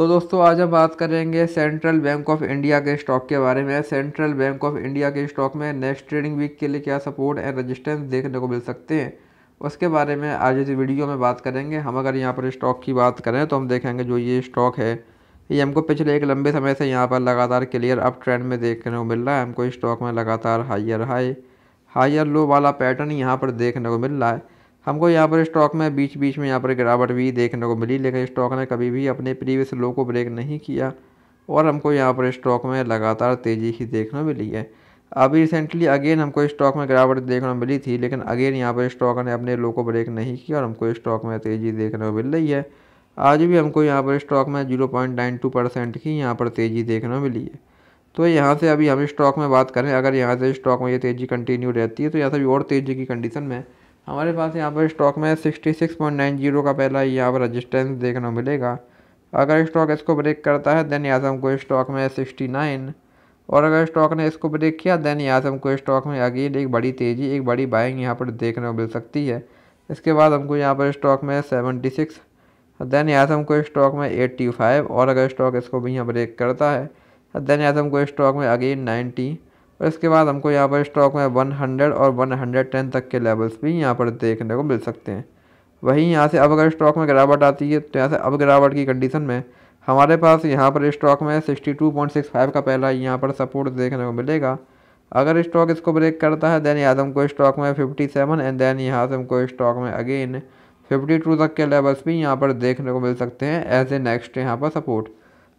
तो दोस्तों आज हम बात करेंगे सेंट्रल बैंक ऑफ इंडिया के स्टॉक के बारे में सेंट्रल बैंक ऑफ इंडिया के स्टॉक में नेक्स्ट ट्रेडिंग वीक के लिए क्या सपोर्ट एंड रेजिस्टेंस देखने को मिल सकते हैं उसके बारे में आज इस वीडियो में बात करेंगे हम अगर यहाँ पर स्टॉक की बात करें तो हम देखेंगे जो ये स्टॉक है ये हमको पिछले एक लंबे समय से यहाँ पर लगातार क्लियर अप ट्रेंड में देखने को मिल रहा है हमको स्टॉक में लगातार हाइयर हाई हायर लो वाला पैटर्न यहाँ पर देखने को मिल रहा है हमको यहाँ पर स्टॉक में बीच बीच में यहाँ पर गिरावट भी देखने को मिली लेकिन स्टॉक ने कभी भी अपने प्रीवियस लो को ब्रेक नहीं किया और हमको यहाँ पर स्टॉक में लगातार तेज़ी ही देखने मिली है अभी रिसेंटली अगेन हमको स्टॉक में गिरावट देखने को मिली थी लेकिन अगेन यहाँ पर स्टॉक ने अपने लो को ब्रेक नहीं किया और हमको स्टॉक में तेज़ी देखने को मिल रही है आज भी हमको यहाँ पर स्टॉक में zero point nine two percent की यहाँ पर तेज़ी देखने को मिली है तो यहाँ से अभी हम स्टॉक में बात करें अगर यहाँ से स्टॉक में ये तेज़ी कंटिन्यू रहती है तो यहाँ से भी और तेज़ी की कंडीशन में हमारे पास यहाँ पर स्टॉक में 66.90 का पहला यहाँ पर रजिस्टेंस देखने को मिलेगा अगर स्टॉक इसको ब्रेक करता है देन यहाँ से हमको स्टॉक में 69 और अगर स्टॉक ने इसको ब्रेक किया देन यहाँ से हमको स्टॉक में अगेन एक बड़ी तेज़ी एक बड़ी बाइंग यहाँ पर देखने को मिल सकती है इसके बाद हमको यहाँ पर स्टॉक में सेवेंटी देन यहाँ से हमको स्टॉक में फाइव और अगर स्टॉक इसको भी यहाँ ब्रेक करता है देन यहाँ से हमको स्टॉक में अगेन नाइन्टी और इसके बाद हमको यहाँ पर स्टॉक में हंड्रेड और टेन तक के लेवल्स भी यहाँ पर देखने को मिल सकते हैं वहीं यहाँ से अब अगर स्टॉक में गिरावट आती है तो यहाँ से अब गिरावट की कंडीशन में हमारे पास यहाँ पर स्टॉक में 62.65 का पहला यहाँ पर सपोर्ट देखने को मिलेगा अगर स्टॉक इसको ब्रेक करता है देन यहाँ से हमको स्टॉक में 57 एंड देन यहाँ से हमको स्टॉक में अगेन 52 तक के लेवल्स भी यहाँ पर देखने को मिल सकते हैं एज ए नेक्स्ट यहाँ पर सपोर्ट